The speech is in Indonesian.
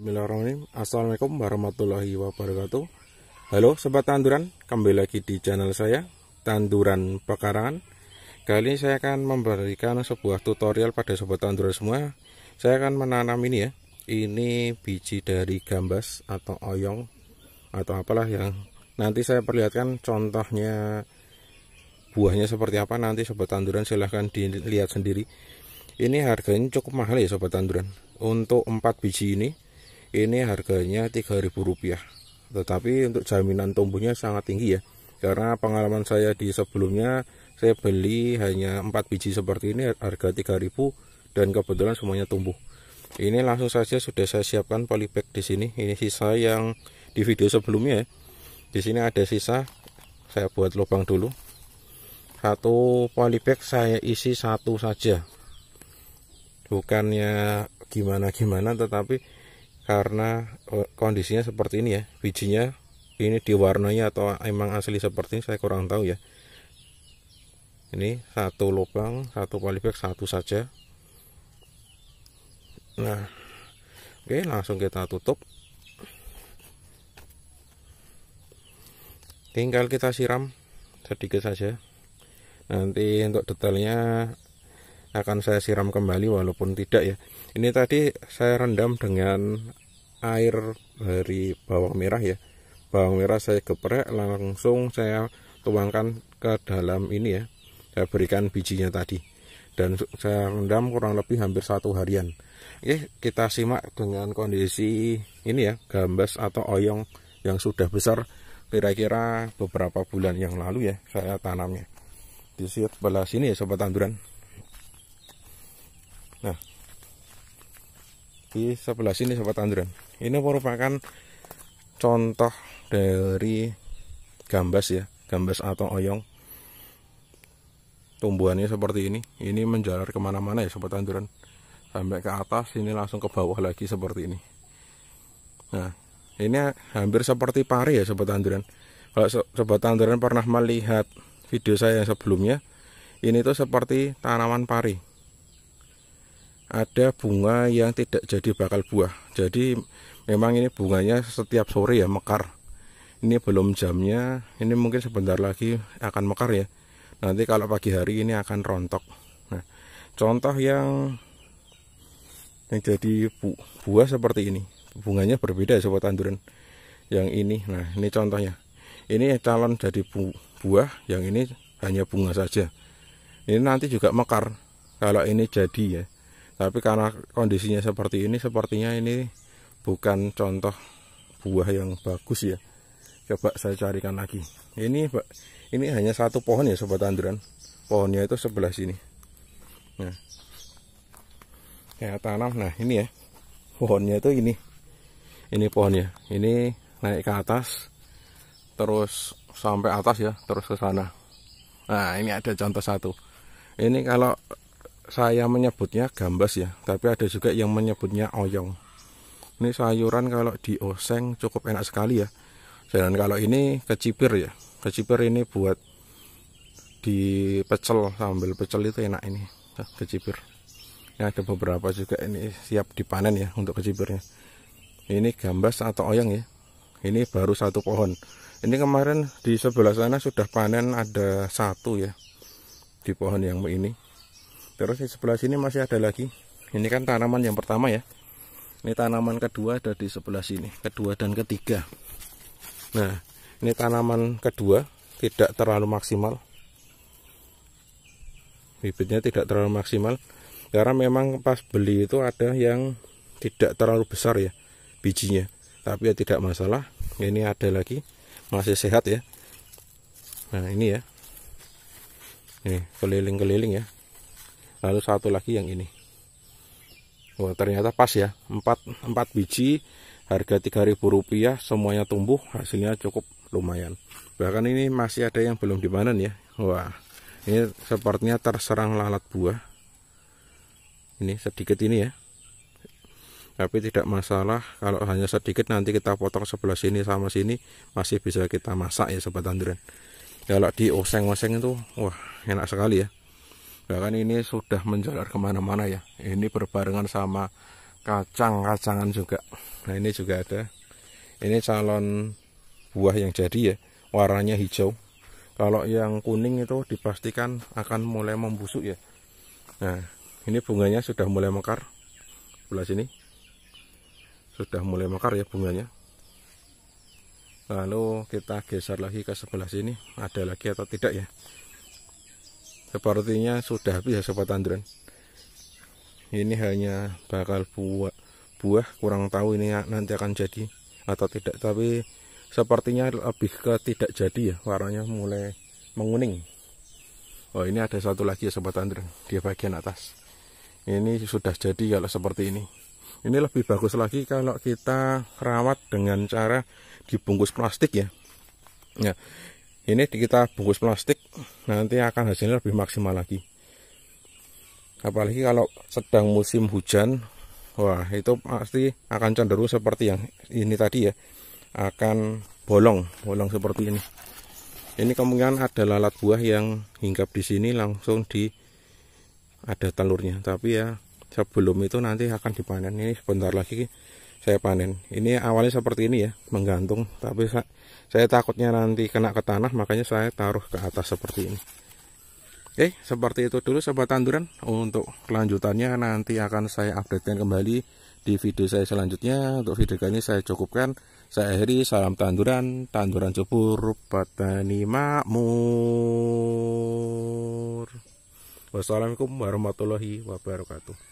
Bismillahirrahmanirrahim Assalamualaikum warahmatullahi wabarakatuh Halo Sobat Tanduran Kembali lagi di channel saya Tanduran Pekarangan Kali ini saya akan memberikan sebuah tutorial pada Sobat Tanduran semua Saya akan menanam ini ya Ini biji dari gambas atau oyong Atau apalah yang Nanti saya perlihatkan contohnya Buahnya seperti apa nanti Sobat Tanduran silahkan dilihat sendiri ini harganya cukup mahal ya sobat tanduran untuk 4 biji ini ini harganya Rp3.000 tetapi untuk jaminan tumbuhnya sangat tinggi ya karena pengalaman saya di sebelumnya saya beli hanya 4 biji seperti ini harga 3000 dan kebetulan semuanya tumbuh ini langsung saja sudah saya siapkan polybag di sini ini sisa yang di video sebelumnya ya. di sini ada sisa saya buat lubang dulu satu polybag saya isi satu saja bukannya gimana-gimana tetapi karena eh, kondisinya seperti ini ya bijinya ini diwarnanya atau emang asli seperti ini saya kurang tahu ya ini satu lubang satu polybag satu saja nah oke langsung kita tutup tinggal kita siram sedikit saja nanti untuk detailnya akan saya siram kembali walaupun tidak ya ini tadi saya rendam dengan air dari bawang merah ya bawang merah saya geprek langsung saya tuangkan ke dalam ini ya saya berikan bijinya tadi dan saya rendam kurang lebih hampir satu harian Oke, kita simak dengan kondisi ini ya gambas atau oyong yang sudah besar kira-kira beberapa bulan yang lalu ya saya tanamnya di sebelah sini ya sobat tanduran Nah, di sebelah sini sobat tanduran. Ini merupakan contoh dari gambas ya, gambas atau oyong. Tumbuhannya seperti ini. Ini menjalar kemana-mana ya sobat tanduran. Sampai ke atas, ini langsung ke bawah lagi seperti ini. Nah, ini hampir seperti pari ya sobat tanduran. Kalau sobat tanduran pernah melihat video saya yang sebelumnya, ini tuh seperti tanaman pari ada bunga yang tidak jadi bakal buah jadi memang ini bunganya setiap sore ya mekar ini belum jamnya ini mungkin sebentar lagi akan mekar ya nanti kalau pagi hari ini akan rontok nah contoh yang yang jadi bu, buah seperti ini bunganya berbeda ya sobat tanduran yang ini nah ini contohnya ini calon jadi bu, buah yang ini hanya bunga saja ini nanti juga mekar kalau ini jadi ya tapi karena kondisinya seperti ini sepertinya ini bukan contoh buah yang bagus ya coba saya carikan lagi ini ini hanya satu pohon ya sobat tanduran pohonnya itu sebelah sini nah ya tanam nah ini ya pohonnya itu ini ini pohonnya ini naik ke atas terus sampai atas ya terus ke sana nah ini ada contoh satu ini kalau saya menyebutnya gambas ya tapi ada juga yang menyebutnya oyong ini sayuran kalau dioseng cukup enak sekali ya dan kalau ini kecipir ya kecipir ini buat di pecel sambil pecel itu enak ini ya, kecipir ini ada beberapa juga ini siap dipanen ya untuk kecipirnya ini gambas atau oyong ya ini baru satu pohon ini kemarin di sebelah sana sudah panen ada satu ya di pohon yang ini terus di sebelah sini masih ada lagi ini kan tanaman yang pertama ya ini tanaman kedua ada di sebelah sini kedua dan ketiga nah ini tanaman kedua tidak terlalu maksimal bibitnya tidak terlalu maksimal karena memang pas beli itu ada yang tidak terlalu besar ya bijinya tapi ya tidak masalah ini ada lagi masih sehat ya nah ini ya ini keliling-keliling ya lalu satu lagi yang ini Wah, ternyata pas ya 4, 4 biji harga 3000 rupiah semuanya tumbuh hasilnya cukup lumayan bahkan ini masih ada yang belum dimanen ya Wah ini sepertinya terserang lalat buah ini sedikit ini ya tapi tidak masalah kalau hanya sedikit nanti kita potong sebelah sini sama sini masih bisa kita masak ya sobat andren kalau di oseng-oseng itu wah enak sekali ya bahkan ini sudah menjalar kemana-mana ya ini berbarengan sama kacang-kacangan juga nah ini juga ada ini calon buah yang jadi ya warnanya hijau kalau yang kuning itu dipastikan akan mulai membusuk ya nah ini bunganya sudah mulai mekar sebelah sini sudah mulai mekar ya bunganya lalu kita geser lagi ke sebelah sini ada lagi atau tidak ya sepertinya sudah habis ya sobat tandron ini hanya bakal buah buah kurang tahu ini ya, nanti akan jadi atau tidak tapi sepertinya lebih ke tidak jadi ya warnanya mulai menguning oh ini ada satu lagi ya sobat tandron di bagian atas ini sudah jadi kalau seperti ini ini lebih bagus lagi kalau kita rawat dengan cara dibungkus plastik ya ya ini kita bungkus plastik nanti akan hasilnya lebih maksimal lagi apalagi kalau sedang musim hujan wah itu pasti akan cenderung seperti yang ini tadi ya akan bolong bolong seperti ini ini kemungkinan ada lalat buah yang hinggap di sini langsung di ada telurnya tapi ya sebelum itu nanti akan dipanen ini sebentar lagi saya panen ini awalnya seperti ini ya menggantung tapi saya, saya takutnya nanti kena ke tanah makanya saya taruh ke atas seperti ini oke seperti itu dulu sobat tanduran untuk kelanjutannya nanti akan saya updatekan kembali di video saya selanjutnya untuk video kali ini saya cukupkan saya akhiri salam tanduran tanduran subur petani makmur Wassalamualaikum warahmatullahi wabarakatuh.